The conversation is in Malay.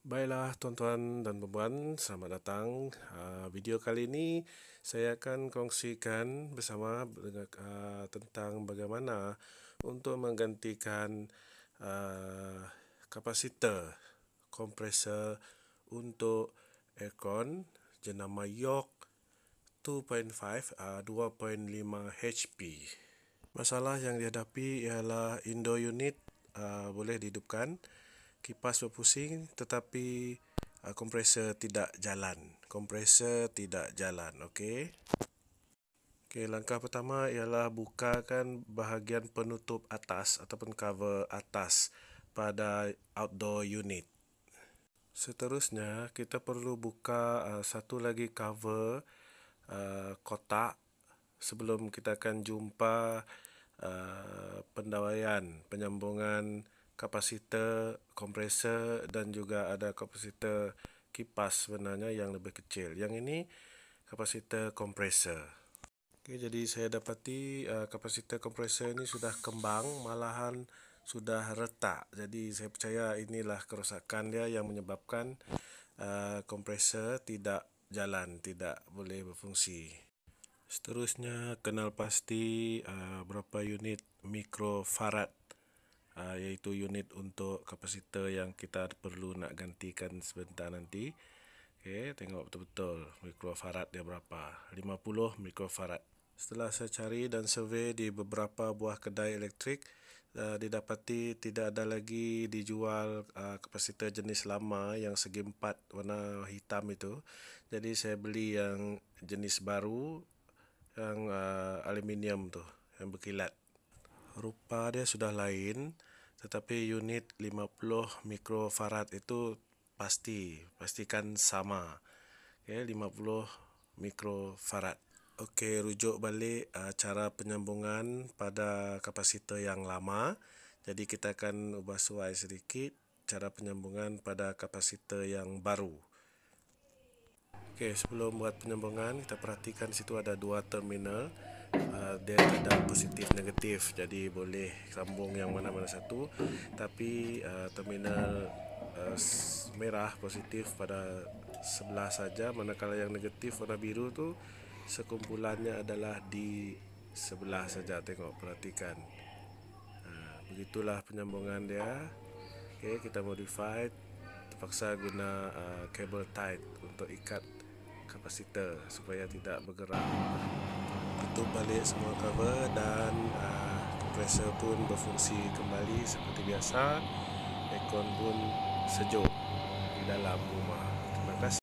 Baiklah tuan-tuan dan perempuan, selamat datang. Ah, video kali ini saya akan kongsikan bersama ah, tentang bagaimana untuk menggantikan ah, kapasitor kompresor untuk aircon jenama York 2.5 2.5 HP. Masalah yang dihadapi ialah indoor unit boleh dihidupkan kipas berpusing tetapi uh, kompresor tidak jalan. Kompresor tidak jalan, okey. Okey, langkah pertama ialah bukakan bahagian penutup atas ataupun cover atas pada outdoor unit. Seterusnya, kita perlu buka uh, satu lagi cover uh, kotak sebelum kita akan jumpa uh, pendawaian penyambungan kapasitor kompresor dan juga ada kapasitor kipas sebenarnya yang lebih kecil. Yang ini kapasitor kompresor. Okay, jadi saya dapati uh, kapasitor kompresor ini sudah kembang malahan sudah retak. Jadi saya percaya inilah kerosakan dia yang menyebabkan uh, kompresor tidak jalan, tidak boleh berfungsi. Seterusnya kenal pasti uh, berapa unit mikrofarad uh, iaitu unit untuk kapasitor yang kita perlu nak gantikan sebentar nanti. Okey, tengok betul-betul mikrofarad dia berapa. 50 mikrofarad. Setelah saya cari dan survey di beberapa buah kedai elektrik, uh, didapati tidak ada lagi dijual uh, ah, kapasitor jenis lama yang segi empat warna hitam itu. Jadi saya beli yang jenis baru yang uh, aluminium tu, yang berkilat rupa dia sudah lain tetapi unit 50 mikrofarad itu pasti pastikan sama okay, 50 mikrofarad Okey, rujuk balik uh, cara penyambungan pada kapasitor yang lama. Jadi kita akan ubah suai sedikit cara penyambungan pada kapasitor yang baru. Okey, sebelum buat penyambungan, kita perhatikan situ ada dua terminal. Eh, dia ada positif negatif jadi boleh sambung yang mana-mana satu tapi uh, terminal uh, merah positif pada sebelah saja manakala yang negatif warna biru tu sekumpulannya adalah di sebelah saja tengok perhatikan uh, begitulah penyambungan dia okey kita modify terpaksa guna uh, cable tight untuk ikat kapasitor supaya tidak bergerak tutup balik semua cover dan uh, compressor pun berfungsi kembali seperti biasa aircon pun sejuk di dalam rumah